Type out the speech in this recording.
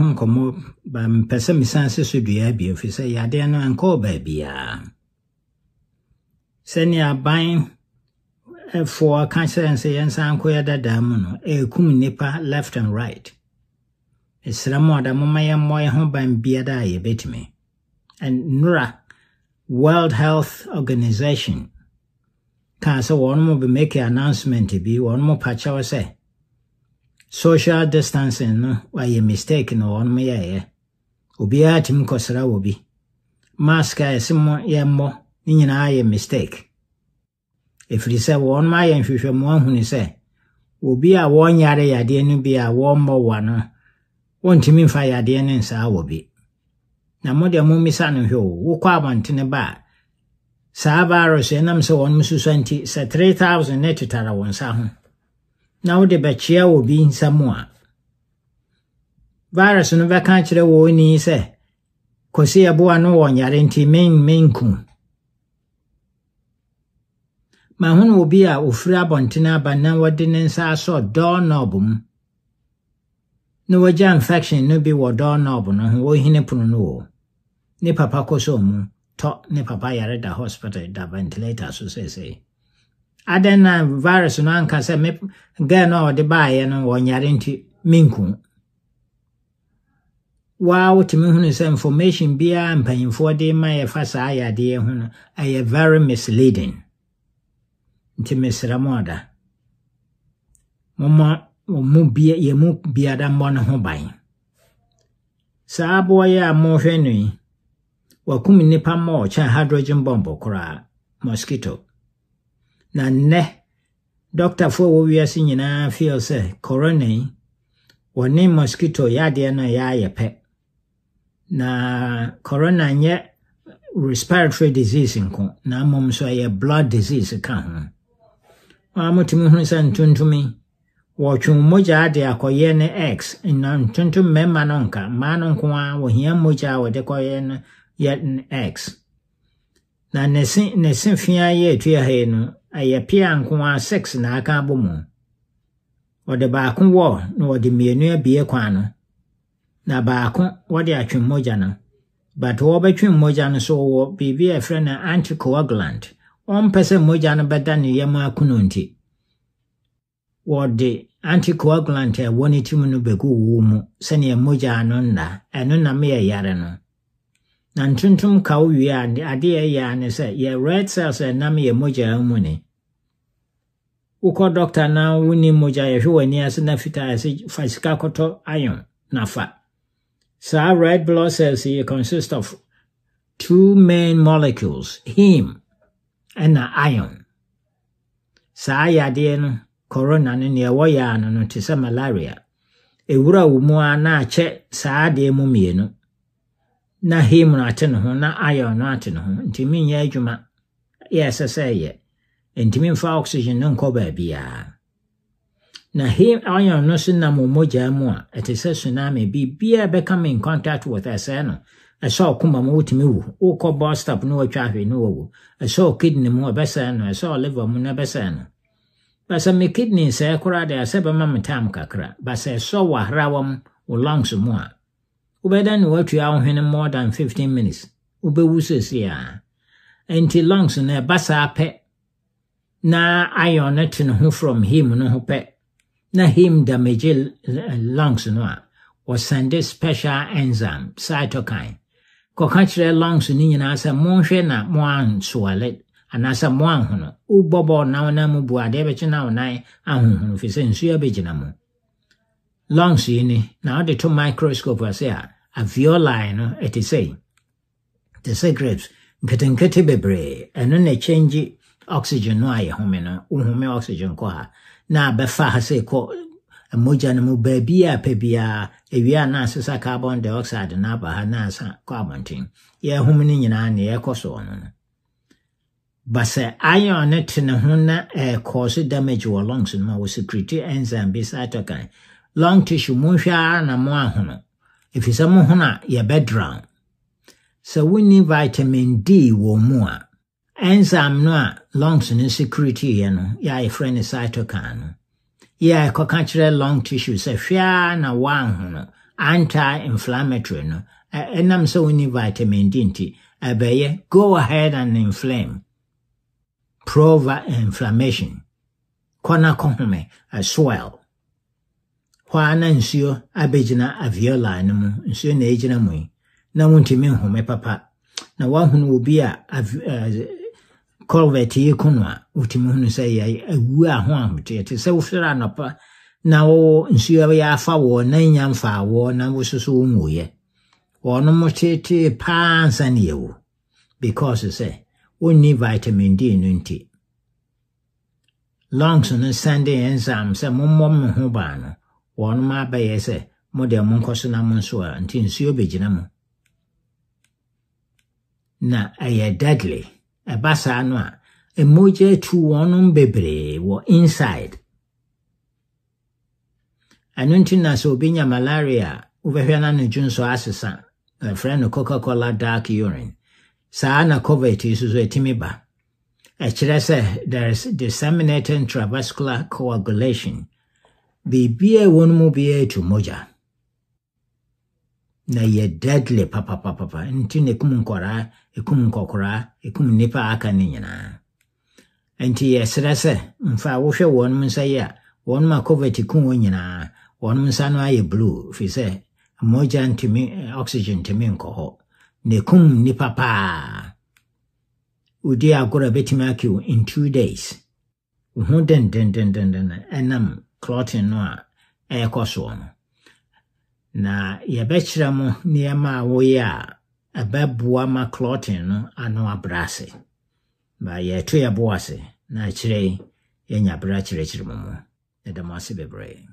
ho nkɔmmɔ mpɛ sɛ mesan se so dua bio firi sɛ yadeɛ no ankɔɔ baabiaa sɛnea aban ɛfoɔ ka kyerɛ sɛ and nkɔ yɛ dadaa mu no left and right ɛsrɛ mu ada momma yɛmmɔ yɛ ho ban biada a world health organization one sɛ be bɛmake announcement more wɔnom pakyɛw say. social distancing no wayɛ mistake na wɔnom yɛɛyɛ obiara tumi kɔsra wɔ bi mask a ɛsɛ mo yɛmmɔ ne nyinaa yɛ mistake ɛfiri sɛ wɔnom ayɛ nhwehwɛmu ahunu sɛ obi a wɔnyare yadeɛ no bi a wɔmmɔ wa no wɔntumi mfa yadeɛ no nsaa wɔ bi na mo deɛ mommisa no hwɛ o wokɔ abɔntene ba a saa virus ɛnam sɛ wɔnom susua nti sɛ 3000 ne tetara wɔn nsa ho na wode bɛkyea wɔ bi nsɛm a virus no bɛka kyerɛ wɔn i sɛ kɔsi ɛboa no wɔ nyare nti men menku mahunu obi a ofiri a b ɔ n t e n aba na wɔde ne nsa asɔ dɔɔnɔb mu na wɔgya infection no bi wɔ dɔɔnɔb no ho wɔhene pono no wɔ ne papa kɔ sɛ mu tɔ ne papa yare da hospital da ventilator so seesei adɛn na virus no anka sɛ me ga no a ɔde baeɛ no wɔnyare nti menku waa wotumi hunu sɛ information biara mpanyimfoɔ de ma yɛfa saa yadeɛ ho no ɛyɛ very misleading nti mesrɛ mo ɔda moma mu bia yɛmu biara mmɔ ne ho ban saa aboɔyɛ a mohwɛ no yi wakum nnipa ma ɔkyɛn hydrogen bomb koraa mosquito na nnɛ dɔktafoɔ a wɔwiase nyinaa feel sɛ corona yi wɔne mosquito yɛadeɛ no yɛayɛ pɛ na corona nyɛ respiratory disease nko na mmom nso ɛyɛ blood disease ka ho a motumi hunu sɛ ntontomi wɔtwe mogya ade akɔyɛ ne x na ntontom mmarima no nka mmaa no nko a wɔhia mogya a wɔde kɔyɛ no yɛ x na ne se fia yɛ atua ha yi no ɛyɛ pia nko a six na aka abɔ mu ɔde baako wɔ na ɔde mmienu abie kwan no na baako wɔde atwe mmogya no but wɔbɛtwe mmogya no so wɔ biribi a ɛfrɛ no anticoagulant ɔmpɛ sɛ mmogya no bɛda ne yam akono nti wɔde anticoagulant a ɛwɔ no tim no bɛgu wo mu sɛnea mmogya no nna ɛno nam yɛ yare no na ntontom ka wo wie a adeɛ yɛ a ne red cells ɛnam yɛ moja mu ne wokɔ dɔkta na woni mogya yɛhwɛ w'ani ase na fitaa ɛsɛ fa sika kɔtɔ iron na fa saa red blood cells yi consist of two main molecules heme ɛna iron saa yadeɛ no corona no neɛ ɛwɔ ya ano no te sɛ malaria ewura wɔ mu a na akyɛ saa adeɛ mu mmienu na him no ate ne ho na iron no ate ne ho nti menyɛ adwuma yɛ ɛsɛ sɛ yɛ ntumi mfa oxygen no nkɔ baabiaa na him iron no so nam mogyaa mu a ɛte sɛ tsunami biribiaa bɛka me in contact with ɛsɛɛ no ɛsɛ ɔkoma mu wotumi wu wokɔ bostop na watwa ahwee ne wawu ɛsɛ ɔkidne mu ɛbɛsɛe no ɛsɛ ɔliver mu no ɛbɛsɛe no bɛsɛ me kidney sɛe koraa deɛ ɛsɛ bɛma me tam kakra bɛsɛ ɛsɛ wɔ ahrawam wo lungs mu a wobɛda ne woatua wo hwene more than 15 minutes wobɛwu seesei a nti lungs no ɛba saa pɛ na iron no te from him no ho pɛ na him damage eh, lungs no a wɔsɛnde special enzyme cytokine kɔka kyerɛ lungs no nyinaa sɛ monhwɛ na mo ansoale anaasɛ mo anhono wobɔbɔ ɔnaw na mu bu adeɛ bɛkye na wo nan ahohono firi sɛ nsuo abɛgyina mu lungs in now the two microscope was there a viola no it is say the say grapes nketenkete and then they change oxygen no ayɛ home no wohome oxygen kɔ ha na abɛfa ko, sɛ kɔ mogya no mu baabi a pɛ biara ewia na asesa carbon dioxide na aba ha na asa kɔ abɔnten yɛhome no nyinaa na yɛkɔ soɔ no no but iron no te ho na ɛkɔɔ eh, cause damage wɔ lungs no ma wɔ security enzyme bi cytokine long tissue monhwɛ ara na mo ahono ɛfiri sɛ mo hono a so we need vitamin d wɔ mu a enzyme no a lungs no secretiiɛ no yɛayɛfrɛ no cytokine ya yɛ kɔka kyerɛ lung tissue se hwɛa na woanhono anti-inflammatory no ɛnam sɛ wonni vitamin d nti ɛbɛyɛ go ahead and inflame pro inflammation kona na kɔhome a swell hwaa na nsuo abɛgyina aviola no mu nsuo na egyina mu yi na wontumi nhome papa na woahunu obi a eh, colvet yi kunu a wotumi hunu sɛ yɛ awu eh, a ho ahoteɛ te sɛ wofrɛ anɔpa na wɔwɔ nsuo yɛ afa wɔ na nya wɔ na wo soso wo nwuoyɛ ɔno mo tetee paa nsa ne yɛwo because sɛ wonni vitamin d no nti lungs no sɛnde enzyme sɛ mommɔ me ho baa One abɛyɛ sɛ mode mo nkɔ so na mo nso a nti nsuo bɛgyina mu na ɛyɛ deadly ɛba saa no a mmogya atu wɔnom bebree wɔ inside ɛno nti na sɛ obi nya malaria a wobɛhwɛ no anodwo nso asesa ɛfrɛ no coca cola dark urine saa na covid yi soso atumi ba ɛkyerɛ sɛ there is disseminated intravascular coagulation the wɔnomubia one mogya na yɛ deadly nti na ekum nkɔraa ekum nkɔkoraa ekum nnipa a aka no nyinaa nti yɛsrɛ sɛ mfa wohwɛ wɔnom nsa yi a wɔnom a covid kum wɔn nyinaa wɔnom nsa no ayɛ blue Fi sɛ mogya ntumi eh, oxygen ntumi nkɔ hɔ na ekum nnipa paa wodi agorɔ a in two days ho dendendendenden ɛnam clotin no a ɛrekɔ soɔ no na yɛbɛkyerɛ mo nneɛma a woyɛ a ɛbɛboa ma clotin no ano abrɛ ase ba yɛto yɛbo ase na akyerɛ yi yɛnya berɛ akyerɛkyerɛ mu mu ɛda ase bebree